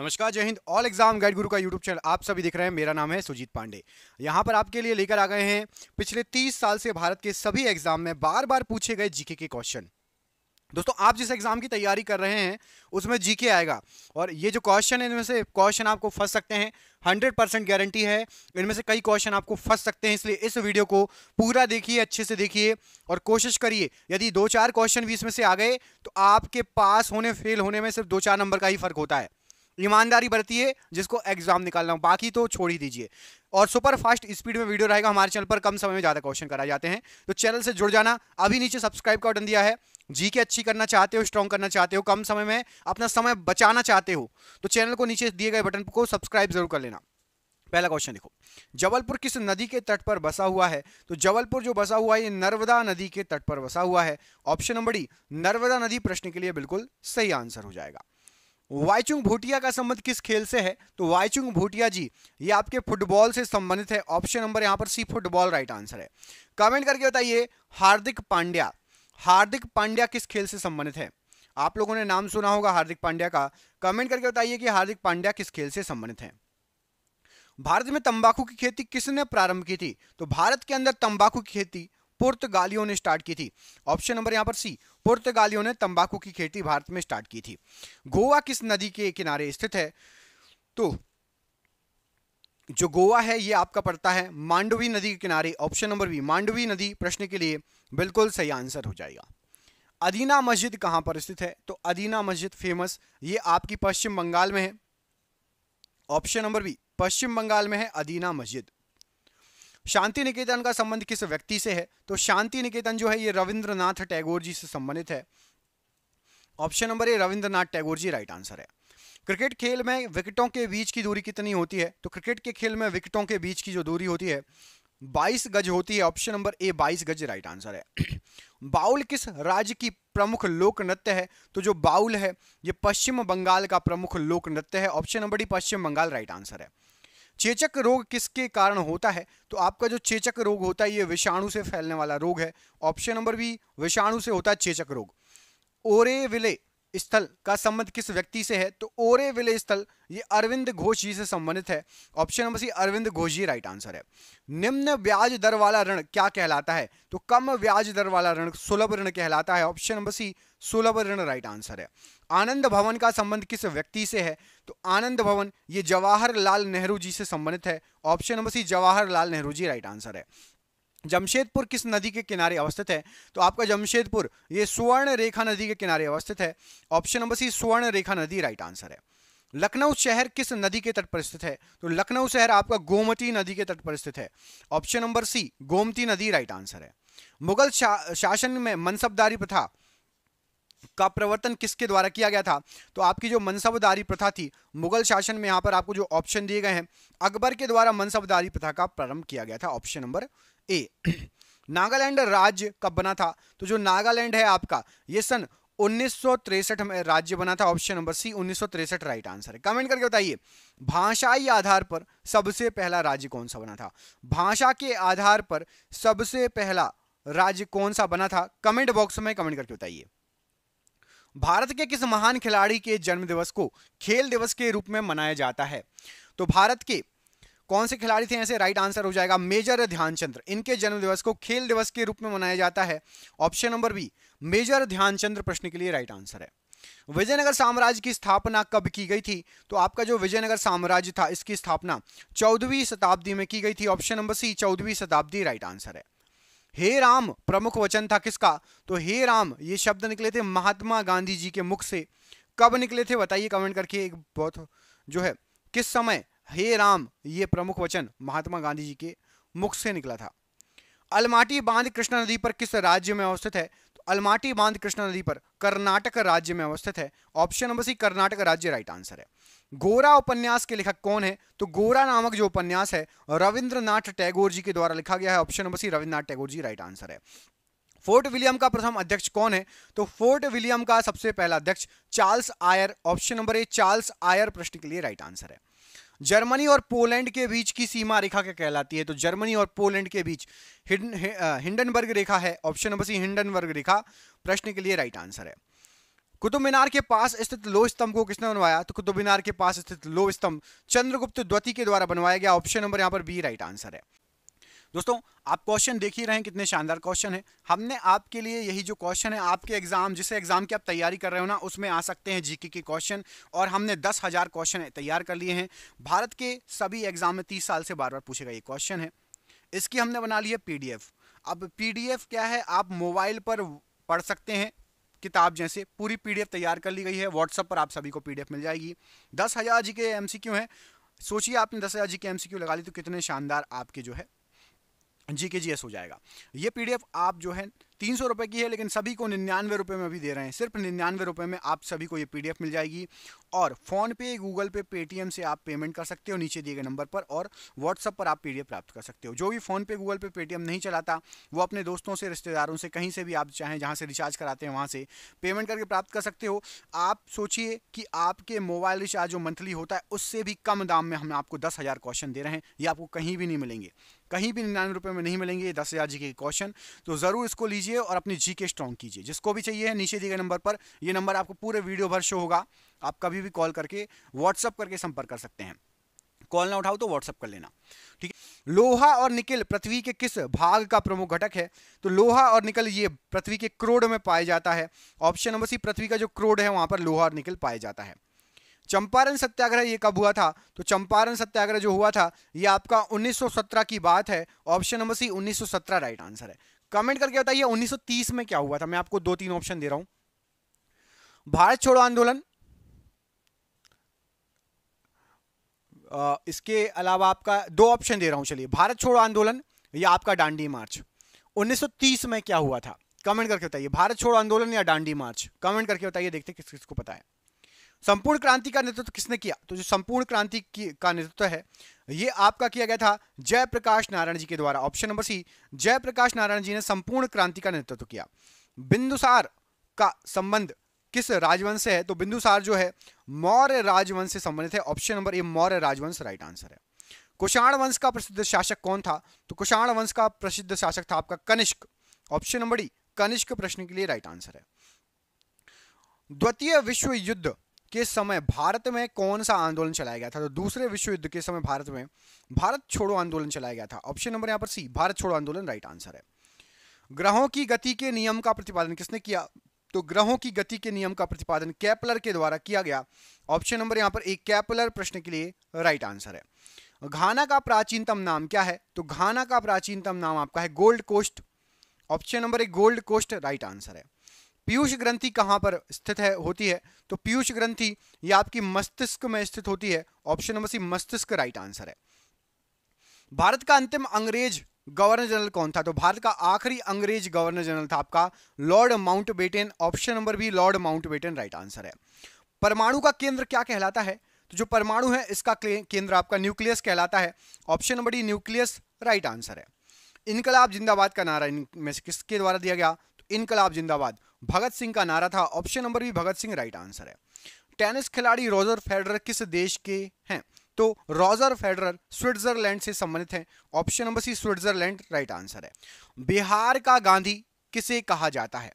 नमस्कार जय Hind all exam guide गुरु का यूट्यूब चैनल आप सभी देख रहे हैं मेरा नाम है सुजीत पांडे यहां पर आपके लिए लेकर आ गए हैं पिछले 30 साल से भारत के सभी एग्जाम में बार बार पूछे गए जीके के क्वेश्चन दोस्तों आप जिस एग्जाम की तैयारी कर रहे हैं उसमें जीके आएगा और ये जो क्वेश्चन है इनमें से क्वेश्चन आपको फंस सकते हैं हंड्रेड परसेंट गारंटी है इनमें से कई क्वेश्चन आपको फंस सकते हैं इसलिए इस वीडियो को पूरा देखिए अच्छे से देखिए और कोशिश करिए यदि दो चार क्वेश्चन भी इसमें से आ गए तो आपके पास होने फेल होने में सिर्फ दो चार नंबर का ही फर्क होता है ईमानदारी बरतिए जिसको एग्जाम निकालना हो बाकी तो छोड़ ही दीजिए और सुपर फास्ट स्पीड में वीडियो रहेगा हमारे चैनल पर कम समय में ज़्यादा क्वेश्चन कराए जाते हैं तो चैनल से जुड़ जाना अभी नीचे सब्सक्राइब का बटन दिया है जी के अच्छी करना चाहते हो स्ट्रॉन्ग करना चाहते हो कम समय में अपना समय बचाना चाहते हो तो चैनल को नीचे दिए गए बटन को सब्सक्राइब जरूर कर लेना पहला क्वेश्चन देखो जबलपुर किस नदी के तट पर बसा हुआ है तो जबलपुर जो बसा हुआ है ये नर्मदा नदी के तट पर बसा हुआ है ऑप्शन नंबर डी नर्मदा नदी प्रश्न के लिए बिल्कुल सही आंसर हो जाएगा वाईचुंग भूटिया का संबंध किस खेल से है तो वाईचुंग भूटिया जी ये आपके फुटबॉल से संबंधित है ऑप्शन नंबर यहां पर सी फुटबॉल राइट आंसर है कमेंट करके बताइए हार्दिक पांड्या हार्दिक पांड्या किस खेल से संबंधित है आप लोगों ने नाम सुना होगा हार्दिक पांड्या का कमेंट करके बताइए कि हार्दिक पांड्या किस खेल से संबंधित है भारत में तंबाकू की खेती किसने प्रारंभ की थी तो भारत के अंदर तंबाकू की खेती पुर्तगालियों ने स्टार्ट की थी ऑप्शन नंबर यहाँ पर सी पुर्तगालियों ने तंबाकू की खेती भारत में स्टार्ट की थी गोवा किस नदी के किनारे स्थित है तो जो गोवा है ये आपका पड़ता है मांडवी नदी के किनारे ऑप्शन नंबर बी मांडवी नदी प्रश्न के लिए बिल्कुल सही आंसर हो जाएगा अदीना मस्जिद कहां पर स्थित है तो अदीना मस्जिद फेमस ये आपकी पश्चिम बंगाल में है option number B Paschim Bangal में है अदीना मस्जिद शांति निकेतन का संबंध किस व्यक्ति से है तो शांति निकेतन जो है ये रविंद्रनाथ टैगोर जी से संबंधित है option number A Rabindranath Tagore ji right answer है क्रिकेट खेल में विकेटों के बीच की दूरी कितनी होती है तो क्रिकेट के खेल में विकेटों के बीच की जो दूरी होती है 22 गज होती है ऑप्शन नंबर ए 22 गज राइट आंसर है बाउल किस राज्य की प्रमुख लोक नृत्य है तो जो बाउल है ये पश्चिम बंगाल का प्रमुख लोक नृत्य है option number D Paschim Bangal right answer है चेचक रोग किसके कारण होता है तो आपका जो चेचक रोग होता है ये विषाणु से फैलने वाला रोग है ऑप्शन नंबर बी विषाणु से होता है चेचक रोग ओरे विले स्थल का संबंध किस व्यक्ति से है तो ओरे विले स्थल ये अरविंद घोष जी से संबंधित है option number C Arvind Ghosh ji right answer है निम्न ब्याज दर वाला ऋण क्या कहलाता है तो कम ब्याज दर वाला ऋण सुलभ ऋण कहलाता है ऑप्शन नंबर सी सोलह वर्ण राइट आंसर है आनंद भवन का संबंध किस व्यक्ति से है तो आनंद भवन ये जवाहरलाल नेहरू जी से संबंधित है option number C Jawaharlal Nehru ji right answer है जमशेदपुर किस नदी के किनारे अवस्थित है तो आपका जमशेदपुर ये स्वर्ण रेखा नदी के किनारे अवस्थित है ऑप्शन नंबर सी स्वर्ण रेखा नदी राइट आंसर है लखनऊ शहर किस नदी के तट पर स्थित है तो लखनऊ शहर आपका गोमती नदी के तट पर स्थित है ऑप्शन नंबर सी गोमती नदी राइट आंसर है मुगल शा, शासन में मनसबदारी प्रथा का प्रवर्तन किसके द्वारा किया गया था तो आपकी जो मनसबदारी प्रथा थी मुगल शासन में यहाँ पर आपको जो ऑप्शन दिए गए हैं अकबर के द्वारा मनसबदारी प्रथा का प्रारंभ किया गया था ऑप्शन नंबर ए नागालैंड राज्य कब बना था तो जो नागालैंड है आपका ये सन 1963 में राज्य बना था ऑप्शन नंबर सी उन्नीस राइट आंसर है कमेंट करके बताइए भाषाई आधार पर सबसे पहला राज्य कौन सा बना था भाषा के आधार पर सबसे पहला राज्य कौन सा बना था कमेंट बॉक्स में कमेंट करके बताइए भारत के किस महान खिलाड़ी के जन्म दिवस को खेल दिवस के रूप में मनाया जाता है तो भारत के कौन से खिलाड़ी थे ऐसे राइट आंसर हो जाएगा मेजर ध्यानचंद्र इनके जन्म दिवस को खेल दिवस के रूप में मनाया जाता है option number B major Dhyanchandra प्रश्न के लिए राइट आंसर है विजयनगर साम्राज्य की स्थापना कब की गई थी तो आपका जो विजयनगर साम्राज्य था इसकी स्थापना चौदहवीं शताब्दी में की गई थी ऑप्शन नंबर सी चौदहवीं शताब्दी राइट आंसर है हे राम प्रमुख वचन था किसका तो हे राम ये शब्द निकले थे महात्मा गांधी जी के मुख से कब निकले थे बताइए कमेंट करके एक बहुत जो है किस समय हे राम ये प्रमुख वचन महात्मा गांधी जी के मुख से निकला था अलमाटी बांध कृष्णा नदी पर किस राज्य में अवस्थित है तो अलमाटी बांध कृष्णा नदी पर कर्नाटक राज्य में अवस्थित है ऑप्शन नंबर सी कर्नाटक राज्य राइट आंसर है गोरा उपन्यास के लेखक कौन है तो गोरा नामक जो उपन्यास है रविंद्रनाथ टैगोर जी के द्वारा लिखा गया है option number C Rabindranath Tagore ji right answer है फोर्ट विलियम का प्रथम अध्यक्ष कौन है तो फोर्ट विलियम का सबसे पहला अध्यक्ष Charles Eyre option number A Charles Eyre प्रश्न के लिए राइट आंसर है जर्मनी और पोलैंड के बीच की सीमा रेखा क्या कहलाती है तो जर्मनी और पोलैंड के बीच हिंडनबर्ग रेखा है ऑप्शन नंबर सी हिंडनबर्ग रेखा प्रश्न के लिए राइट आंसर है कुतुब मीनार के पास स्थित लो स्तंभ को किसने बनवाया तो कुतुब मीनार के पास स्थित लो स्तंभ चंद्रगुप्त द्वती के द्वारा बनवाया गया ऑप्शन नंबर यहाँ पर बी राइट आंसर है दोस्तों आप क्वेश्चन देख ही रहे हैं कितने शानदार क्वेश्चन है हमने आपके लिए यही जो क्वेश्चन है आपके एग्जाम जिसे एग्जाम की आप तैयारी कर रहे हो ना उसमें आ सकते हैं जीके के क्वेश्चन और हमने दस हजार क्वेश्चन तैयार कर लिए हैं भारत के सभी एग्जाम में तीस साल से बार बार पूछेगा ये क्वेश्चन है इसकी हमने बना ली है पीडीएफ अब पीडीएफ क्या है आप मोबाइल पर पढ़ सकते हैं किताब जैसे पूरी पीडीएफ तैयार कर ली गई है व्हाट्सएप पर आप सभी को पीडीएफ मिल जाएगी दस हज़ार जी के एम हैं सोचिए आपने दस हज़ार जी के एम लगा ली तो कितने शानदार आपके जो है जी के जी एस हो जाएगा ये पीडीएफ आप जो है तीन सौ रुपये की है लेकिन सभी को निन्यानवे रुपये में अभी दे रहे हैं सिर्फ निन्यानवे रुपये में आप सभी को ये पी मिल जाएगी और फ़ोनपे गूगल पे पेटीएम से आप पेमेंट कर सकते हो नीचे दिए गए नंबर पर और व्हाट्सअप पर आप पीडीएफ प्राप्त कर सकते हो जो भी फ़ोनपे गूगल पे पेटीएम नहीं चलाता वो अपने दोस्तों से रिश्तेदारों से कहीं से भी आप चाहें जहाँ से रिचार्ज कराते हैं वहाँ से पेमेंट करके प्राप्त कर सकते हो आप सोचिए कि आपके मोबाइल रिचार्ज जो मंथली होता है उससे भी कम दाम में हम आपको दस हज़ार क्वेश्चन दे रहे हैं ये आपको कहीं भी नहीं मिलेंगे कहीं भी निन्यानवे रुपये में नहीं मिलेंगे दस हज़ार जी के क्वेश्चन तो ज़रूर इसको लीजिए और अपनी जी के स्ट्रॉन्ग कीजिए जिसको भी चाहिए है नीचे दिए गए नंबर पर ये नंबर आपको पूरे वीडियो भर शो होगा आप कभी भी कॉल करके व्हाट्सअप करके संपर्क कर सकते हैं कॉल ना उठाओ तो व्हाट्सअप कर लेना ठीक है लोहा और निकल पृथ्वी के किस भाग का प्रमुख घटक है तो लोहा और निकल ये पृथ्वी के क्रोड में पाया जाता है ऑप्शन नंबर सी पृथ्वी का जो क्रोड है वहां पर लोहा और निकल पाया जाता है चंपारण सत्याग्रह ये कब हुआ था तो चंपारण सत्याग्रह जो हुआ था ये आपका 1917 की बात है option number C 1917 right answer है कमेंट करके बताइए 1930 में क्या हुआ था मैं आपको दो तीन ऑप्शन दे रहा हूं भारत छोड़ो आंदोलन इसके अलावा आपका दो ऑप्शन दे रहा हूं चलिए भारत छोड़ो आंदोलन या आपका डांडी मार्च 1930 में क्या हुआ था कमेंट करके बताइए भारत छोड़ो आंदोलन या डांडी मार्च कमेंट करके बताइए देखते किस किस को पता है संपूर्ण क्रांति का नेतृत्व किसने किया तो जो संपूर्ण क्रांति का नेतृत्व है ये आपका किया गया था जयप्रकाश नारायण जी के द्वारा option number C Jayaprakash Narayan ji ने संपूर्ण क्रांति का नेतृत्व किया बिंदुसार का संबंध किस राजवंश से है तो बिंदुसार जो है मौर्य राजवंश से संबंधित है ऑप्शन नंबर ए मौर्य राजवंश राइट आंसर है कुषाण वंश का प्रसिद्ध शासक कौन था तो कुषाण वंश का प्रसिद्ध शासक था आपका Kanishka option number D Kanishka प्रश्न के लिए राइट आंसर है द्वितीय विश्व युद्ध किस समय भारत में कौन सा आंदोलन चलाया गया था तो दूसरे विश्व युद्ध के समय भारत में भारत छोड़ो आंदोलन चलाया गया था ऑप्शन नंबर यहां पर सी भारत छोड़ो आंदोलन राइट आंसर है ग्रहों की गति के नियम का प्रतिपादन किसने किया तो ग्रहों की गति के नियम का प्रतिपादन कैपलर के द्वारा किया गया ऑप्शन नंबर यहाँ पर एक कैपलर प्रश्न के लिए राइट आंसर है घाना का प्राचीनतम नाम क्या है तो घाना का प्राचीनतम नाम आपका है गोल्ड कोस्ट ऑप्शन नंबर एक गोल्ड कोस्ट राइट आंसर है पीयूष ग्रंथि कहाँ पर स्थित है होती है तो पीयूष ग्रंथि ये आपकी मस्तिष्क में स्थित होती है ऑप्शन नंबर सी मस्तिष्क राइट आंसर है भारत का अंतिम अंग्रेज गवर्नर जनरल कौन था तो भारत का आखिरी अंग्रेज गवर्नर जनरल था आपका Lord Mountbatten option number B Lord Mountbatten right answer है परमाणु का केंद्र क्या कहलाता है तो जो परमाणु है इसका केंद्र आपका न्यूक्लियस कहलाता है option number D nucleus right answer है इनकलाब जिंदाबाद का नारा इनमें से किसके द्वारा दिया गया तो इनकलाब जिंदाबाद भगत सिंह का नारा था option number B Bhagat Singh right answer है टेनिस खिलाड़ी रोजर फेडरर किस देश के हैं तो रोजर फेडरर स्विट्जरलैंड से संबंधित हैं option number C Switzerland right answer है बिहार का गांधी किसे कहा जाता है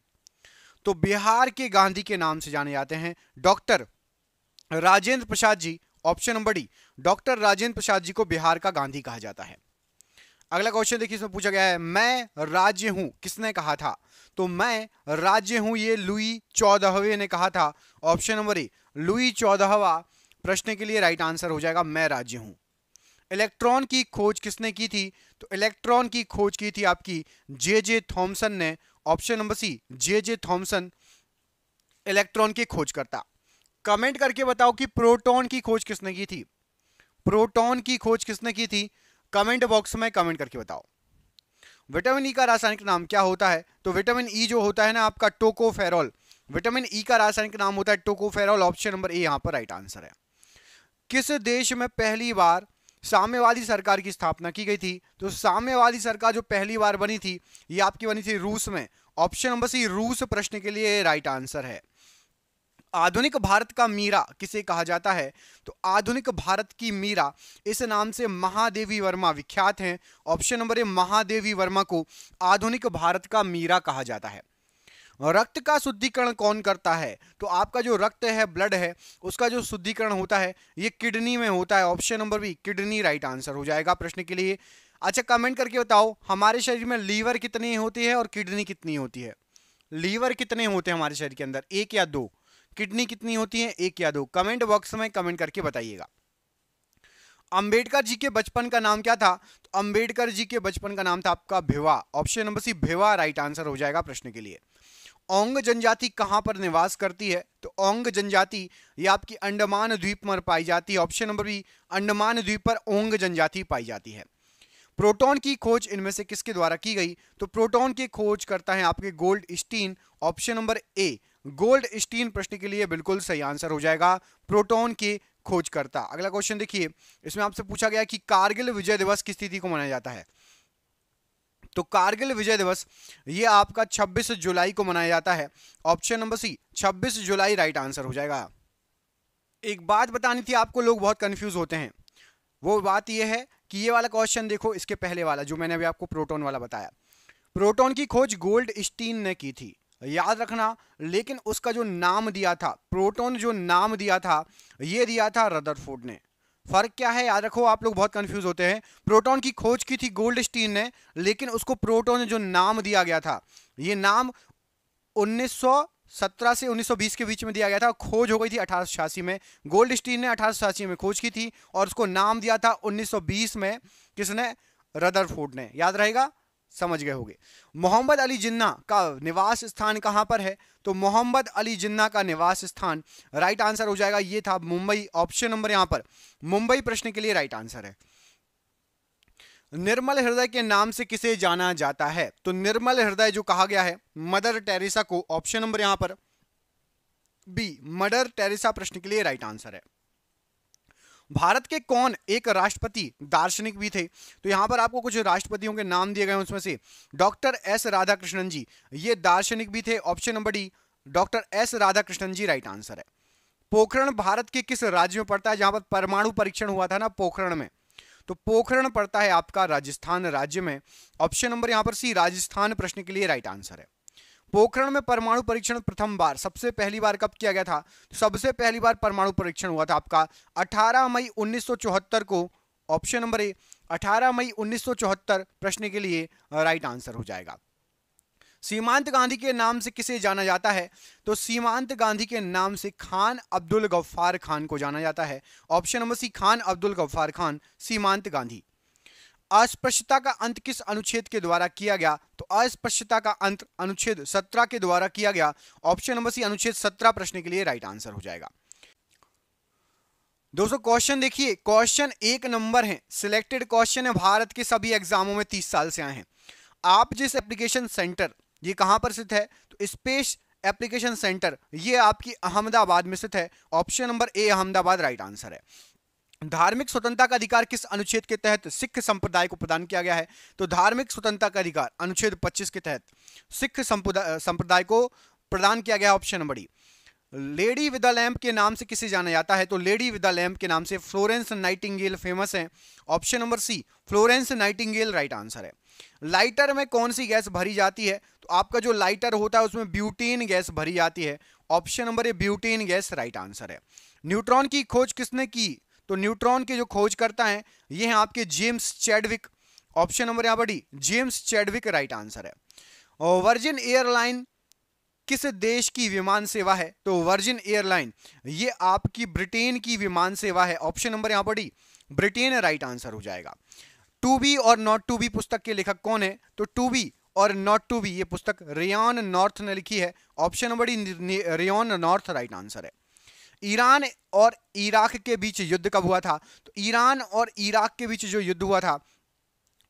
तो बिहार के गांधी के नाम से जाने जाते हैं doctor Rajendra Prasad ji option number D doctor Rajendra Prasad ji को बिहार का गांधी कहा जाता है अगला क्वेश्चन देखिए इसमें पूछा गया है मैं राज्य हूं किसने कहा था तो मैं राज्य हूं ये लुई चौदहवे ने कहा था ऑप्शन नंबर ए लुई चौदहवा प्रश्न के लिए राइट आंसर हो जाएगा मैं राज्य हूं इलेक्ट्रॉन की खोज किसने की थी तो इलेक्ट्रॉन की खोज की थी आपकी जे जे थॉम्सन ने option number C J J Thomson electron की खोज करता कमेंट करके बताओ कि प्रोटॉन की खोज किसने की थी प्रोटॉन की खोज किसने की थी कमेंट बॉक्स में कमेंट करके बताओ विटामिन ई e का रासायनिक नाम क्या होता है तो विटामिन ई e जो होता है ना आपका टोकोफेरॉल विटामिन ई e का रासायनिक नाम होता है टोकोफेरॉल ऑप्शन नंबर ए यहाँ पर राइट आंसर है किस देश में पहली बार साम्यवादी सरकार की स्थापना की गई थी तो साम्यवादी सरकार जो पहली बार बनी थी ये आपकी बनी थी रूस में ऑप्शन नंबर सी रूस प्रश्न के लिए राइट आंसर है आधुनिक भारत का मीरा किसे कहा जाता है तो आधुनिक भारत की मीरा इस नाम से महादेवी वर्मा विख्यात हैं option number A Mahadevi Verma को आधुनिक भारत का मीरा कहा जाता है रक्त का शुद्धिकरण कौन करता है तो आपका जो रक्त है ब्लड है उसका जो शुद्धिकरण होता है ये किडनी में होता है option number B kidney right answer हो जाएगा प्रश्न के लिए अच्छा कमेंट करके बताओ हमारे शरीर में लीवर कितनी होती है और किडनी कितनी होती है लीवर कितने होते हैं हमारे शरीर के अंदर एक या दो किडनी कितनी होती है एक या दो कमेंट बॉक्स में कमेंट करके बताइएगा अंबेडकर जी के बचपन का नाम क्या था तो अंबेडकर जी के बचपन का नाम था आपका Bhiva option number C Bhiva right answer हो जाएगा प्रश्न के लिए ओंग जनजाति कहां पर निवास करती है तो ओंग जनजाति ये आपकी अंडमान द्वीप में पाई जाती है ऑप्शन नंबर बी अंडमान द्वीप पर ओंग जनजाति पाई जाती है प्रोटॉन की खोज इनमें से किसके द्वारा की गई तो प्रोटॉन की खोज करता है आपके Goldstein option number A Goldstein प्रश्न के लिए बिल्कुल सही आंसर हो जाएगा प्रोटोन की खोजकर्ता अगला क्वेश्चन देखिए इसमें आपसे पूछा गया कि कारगिल विजय दिवस किस तिथि को मनाया जाता है तो कारगिल विजय दिवस ये आपका 26 जुलाई को मनाया जाता है ऑप्शन नंबर सी 26 जुलाई राइट आंसर हो जाएगा एक बात बतानी थी आपको लोग बहुत कंफ्यूज होते हैं वो बात ये है कि ये वाला क्वेश्चन देखो इसके पहले वाला जो मैंने अभी आपको प्रोटोन वाला बताया प्रोटोन की खोज गोल्ड स्टीन ने की थी याद रखना लेकिन उसका जो नाम दिया था प्रोटॉन जो नाम दिया था ये दिया था रदरफोर्ड ने फर्क क्या है याद रखो आप लोग बहुत कंफ्यूज होते हैं प्रोटॉन की खोज की थी गोल्ड ने लेकिन उसको प्रोटॉन ने जो नाम दिया गया था ये नाम 1917 से 1920 के बीच में दिया गया था खोज हो गई थी अठारह में गोल्ड स्टीन ने अठारह में खोज की थी और उसको नाम दिया था 1920 में किसने रदरफोर्ड ने याद रहेगा समझ गए होंगे मोहम्मद अली जिन्ना का निवास स्थान कहां पर है तो मोहम्मद अली जिन्ना का निवास स्थान राइट आंसर हो जाएगा ये था मुंबई ऑप्शन नंबर यहां पर मुंबई प्रश्न के लिए राइट आंसर है निर्मल हृदय के नाम से किसे जाना जाता है तो निर्मल हृदय जो कहा गया है मदर टेरेसा को ऑप्शन नंबर यहां पर बी मदर टेरेसा प्रश्न के लिए राइट आंसर है भारत के कौन एक राष्ट्रपति दार्शनिक भी थे तो यहाँ पर आपको कुछ राष्ट्रपतियों के नाम दिए गए उसमें से डॉक्टर एस राधाकृष्णन जी ये दार्शनिक भी थे option number D doctor S Radhakrishnan ji right answer है पोखरण भारत के किस राज्य में पड़ता है जहां पर परमाणु परीक्षण हुआ था ना पोखरण में तो पोखरण पड़ता है आपका राजस्थान राज्य में ऑप्शन नंबर यहां पर सी राजस्थान प्रश्न के लिए राइट आंसर है पोखरण में परमाणु परीक्षण प्रथम बार सबसे पहली बार कब किया गया था तो सबसे पहली बार परमाणु परीक्षण हुआ था आपका 18 मई 1974 को ऑप्शन नंबर ए 18 मई 1974 प्रश्न के लिए राइट आंसर हो जाएगा सीमांत गांधी के नाम से किसे जाना जाता है तो सीमांत गांधी के नाम से खान अब्दुल गफ्फार खान को जाना जाता है option number C Khan Abdul Ghaffar Khan सीमांत गांधी अस्पृश्यता का अंत किस अनुच्छेद के द्वारा किया गया तो अस्पृश्यता का अंत अनुच्छेद सत्रह के द्वारा किया गया ऑप्शन नंबर सी अनुच्छेद सत्रह प्रश्न के लिए राइट आंसर हो जाएगा दोस्तों क्वेश्चन देखिए क्वेश्चन एक नंबर है सिलेक्टेड क्वेश्चन है भारत के सभी एग्जामों में तीस साल से आए हैं आप जिस एप्लीकेशन सेंटर ये कहां पर स्थित है तो स्पेस एप्लीकेशन सेंटर ये आपकी अहमदाबाद में स्थित है option number A Ahmedabad right answer है धार्मिक स्वतंत्रता का अधिकार किस अनुच्छेद के तहत सिख संप्रदाय को प्रदान किया गया है तो धार्मिक स्वतंत्रता का अधिकार अनुच्छेद 25 के तहत सिख संप्रदाय को प्रदान किया गया option number D lady with the lamp के नाम से किसे जाना जाता है तो लेडी विदा लैम्प के नाम से फ्लोरेंस नाइटिंगेल फेमस है option number C Florence Nightingale right answer है लाइटर में कौन सी गैस भरी जाती है तो आपका जो लाइटर होता है उसमें ब्यूटीन गैस भरी जाती है option number A butane gas right answer है न्यूट्रॉन की खोज किसने की तो न्यूट्रॉन के जो खोज करता है ये है आपके जेम्स चैडविक ऑप्शन नंबर यहां पर D James Chadwick right answer है और वर्जिन एयरलाइन किस देश की विमान सेवा है तो वर्जिन एयरलाइन ये आपकी ब्रिटेन की विमान सेवा है ऑप्शन नंबर यहां पर डी ब्रिटेन राइट आंसर हो जाएगा टू बी और नॉट टू बी पुस्तक के लेखक कौन है तो टू बी और नॉट टू बी ये पुस्तक रेन नॉर्थ ने लिखी है option number D Rain North right answer है ईरान और इराक के बीच युद्ध कब हुआ था तो ईरान और इराक के बीच जो युद्ध हुआ था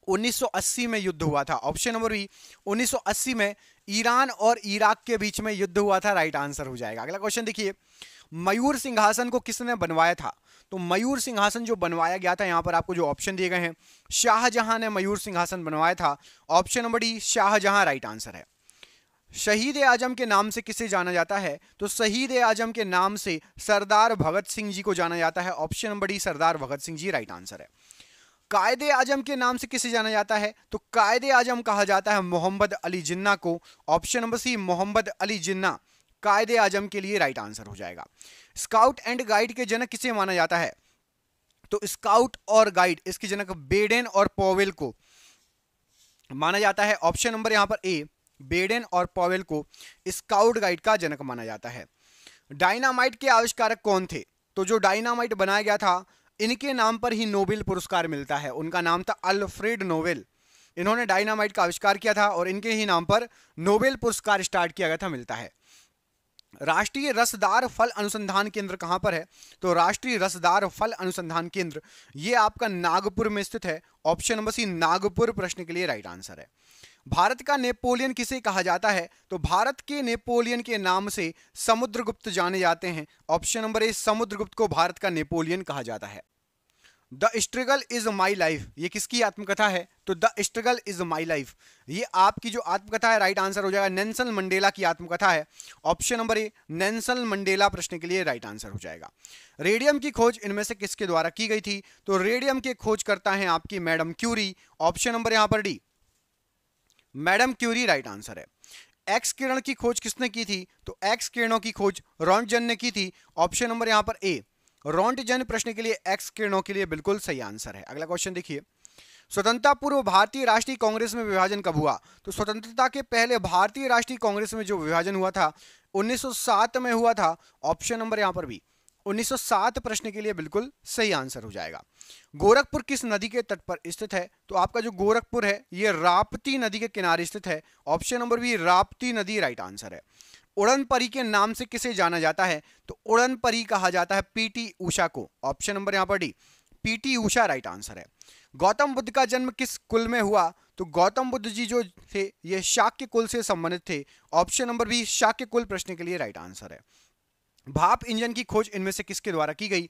1980 में युद्ध हुआ था ऑप्शन नंबर बी 1980 में ईरान और इराक के बीच में युद्ध हुआ था राइट आंसर हो जाएगा अगला क्वेश्चन देखिए मयूर सिंहासन को किसने बनवाया था तो मयूर सिंहासन जो बनवाया गया था यहां पर आपको जो ऑप्शन दिए गए हैं शाहजहां ने मयूर सिंहासन बनवाया था option number D Shahjahan right answer है शहीद आजम के नाम से किसे जाना जाता है तो शहीद आजम के नाम से सरदार भगत सिंह जी को जाना जाता है option number D Sardar Bhagat Singh ji right answer है कायदे आजम के नाम से किसे जाना जाता है तो कायदे आजम कहा जाता है मोहम्मद अली जिन्ना को option number C Mohammad Ali Jinnah कायदे आजम के लिए राइट आंसर हो जाएगा स्काउट एंड गाइड के जनक किसे माना जाता है तो स्काउट और गाइड इसके जनक बेडेन और पोवेल को माना जाता है ऑप्शन नंबर यहां पर ए बेडेन और पॉवेल को स्काउट गाइड का जनक माना जाता है डायनामाइट के आविष्कारक कौन थे तो जो डायनामाइट बनाया गया था इनके नाम पर ही नोबेल पुरस्कार मिलता है उनका नाम था अल्फ्रेड नोबेल इन्होंने डायनामाइट का आविष्कार किया था और इनके ही नाम पर नोबेल पुरस्कार स्टार्ट किया गया था मिलता है राष्ट्रीय रसदार फल अनुसंधान केंद्र कहाँ पर है तो राष्ट्रीय रसदार फल अनुसंधान केंद्र ये आपका नागपुर में स्थित है ऑप्शन नंबर सी नागपुर प्रश्न के लिए राइट आंसर है भारत का नेपोलियन किसे कहा जाता है तो भारत के नेपोलियन के नाम से समुद्रगुप्त जाने जाते हैं ऑप्शन नंबर ए समुद्रगुप्त को भारत का नेपोलियन कहा जाता है the struggle is my life ये किसकी आत्मकथा है तो the struggle is my life ये आपकी जो आत्मकथा है राइट आंसर हो जाएगा नेंसल मंडेला की आत्मकथा है option number A Nelson Mandela प्रश्न के लिए राइट आंसर हो जाएगा रेडियम की खोज इनमें से किसके द्वारा की गई थी तो रेडियम के खोज करता है आपकी मैडम क्यूरी ऑप्शन नंबर यहां पर D Madam Curie right answer है एक्स किरण की खोज किसने की थी तो एक्स किरणों की खोज रॉन्टजन ने की थी ऑप्शन नंबर यहां पर ए रोंटजन प्रश्न के लिए एक्स किरणों के लिए बिल्कुल सही आंसर है अगला क्वेश्चन देखिए स्वतंत्रता पूर्व भारतीय राष्ट्रीय कांग्रेस में विभाजन कब हुआ तो स्वतंत्रता के पहले भारतीय राष्ट्रीय कांग्रेस में जो विभाजन हुआ था 1907 में हुआ था ऑप्शन नंबर यहां पर भी 1907 प्रश्न के लिए बिल्कुल सही आंसर हो जाएगा गोरखपुर किस नदी के तट पर स्थित है तो आपका जो गोरखपुर है यह राप्ती नदी के किनारे स्थित है ऑप्शन नंबर भी राप्ती नदी राइट आंसर है उड़न परी के नाम से किसे जाना जाता है तो उड़न परी कहा जाता है पीटी ऊषा को ऑप्शन नंबर यहां पर D PT Usha right answer है गौतम बुद्ध का जन्म किस कुल में हुआ तो गौतम बुद्ध जी जो थे ये शाक्य कुल से संबंधित थे ऑप्शन नंबर बी शाक्य कुल प्रश्न के लिए राइट आंसर है भाप इंजन की खोज इनमें से किसके द्वारा की गई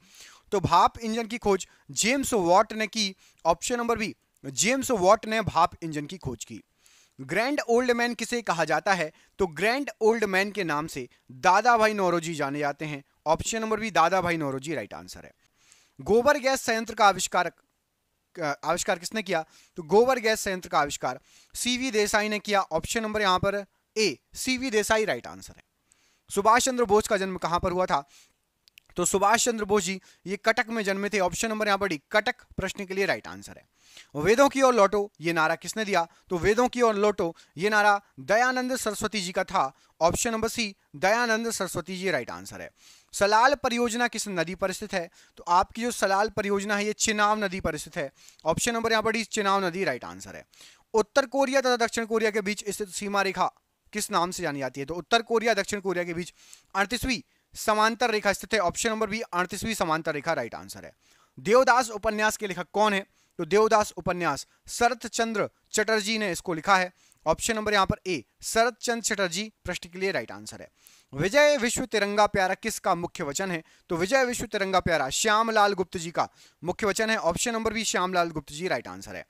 तो भाप इंजन की खोज जेम्स वॉट ने की option number B James Watt ने भाप इंजन की खोज की ग्रैंड ओल्ड मैन किसे कहा जाता है तो ग्रैंड ओल्ड मैन के नाम से दादा भाई नौरोजी जाने जाते हैं ऑप्शन नंबर भी दादा भाई नौरोजी राइट आंसर है गोबर गैस संयंत्र का आविष्कार आविष्कार किसने किया तो गोबर गैस संयंत्र का आविष्कार सीवी देसाई ने किया ऑप्शन नंबर यहां पर A CV Desai right answer है सुभाष चंद्र बोस का जन्म कहां पर हुआ था तो सुभाष चंद्र बोस जी ये कटक में जन्मे थे ऑप्शन नंबर यहां पर डी कटक प्रश्न के लिए राइट आंसर है वेदों की ओर लौटो ये नारा किसने दिया तो वेदों की ओर लौटो ये नारा दयानंद सरस्वती जी का था option number C Dayanand Saraswati ji right answer है सलाल परियोजना किस नदी पर स्थित है तो आपकी जो सलाल परियोजना है ये चिनाव नदी पर स्थित है ऑप्शन नंबर यहाँ पर चिनाव नदी राइट आंसर है उत्तर कोरिया तथा दक्षिण कोरिया के बीच स्थित सीमा रेखा किस नाम से जानी जाती है तो उत्तर कोरिया दक्षिण कोरिया के बीच अड़तीसवीं समांतर रेखा स्थित है ऑप्शन नंबर बी अड़तीसवीं समांतर रेखा राइट आंसर है देवदास उपन्यास के लेखक कौन है तो देवदास उपन्यास शरत चंद्र चटर्जी ने इसको लिखा है ऑप्शन नंबर यहाँ पर ए शरत चंद्र चटर्जी प्रश्न के लिए राइट आंसर है विजय विश्व तिरंगा प्यारा किसका मुख्य वचन है तो विजय विश्व तिरंगा प्यारा श्यामलाल गुप्त जी का मुख्य वचन है ऑप्शन नंबर भी श्यामलाल गुप्त जी राइट आंसर है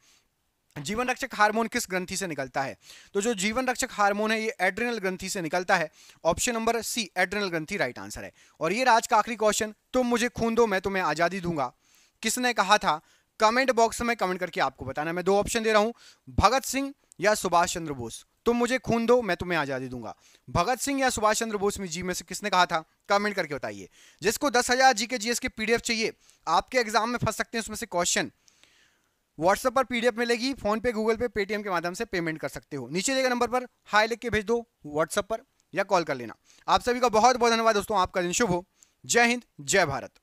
जीवन रक्षक हार्मोन किस ग्रंथि से निकलता है तो जो जीवन रक्षक हार्मोन है ये एड्रिनल ग्रंथि से निकलता है ऑप्शन नंबर सी एड्रिनल ग्रंथि राइट आंसर है और ये राज का आखिरी क्वेश्चन तुम मुझे खून दो मैं तुम्हें आज़ादी दूंगा किसने कहा था कमेंट बॉक्स में कमेंट करके आपको बताना मैं दो ऑप्शन दे रहा हूं भगत सिंह या सुभाष चंद्र बोस तुम मुझे खून दो मैं तुम्हें आजादी दूंगा भगत सिंह या सुभाष चंद्र बोस में जी में से किसने कहा था कमेंट करके बताइए जिसको दस हजार जीके जीएस के पीडीएफ चाहिए आपके एग्जाम में फंस सकते हैं उसमें से क्वेश्चन व्हाट्सएप पर पीडीएफ मिलेगी PhonePe Google Pay Paytm के माध्यम से पेमेंट कर सकते हो नीचे देगा नंबर पर हाई लिख के भेज दो व्हाट्सएप पर या कॉल कर लेना आप सभी का बहुत बहुत धन्यवाद दोस्तों आपका दिन शुभ हो जय हिंद जय भारत